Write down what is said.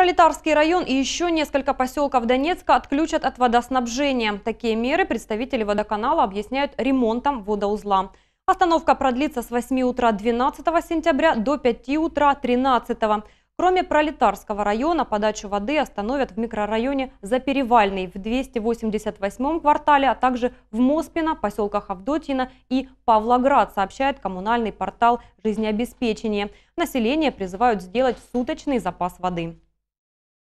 Пролетарский район и еще несколько поселков Донецка отключат от водоснабжения. Такие меры представители водоканала объясняют ремонтом водоузла. Остановка продлится с 8 утра 12 сентября до 5 утра 13. Кроме пролетарского района, подачу воды остановят в микрорайоне Заперевальный в 288 м квартале, а также в Моспино, поселках Авдотьино и Павлоград, сообщает коммунальный портал жизнеобеспечения. Население призывают сделать суточный запас воды.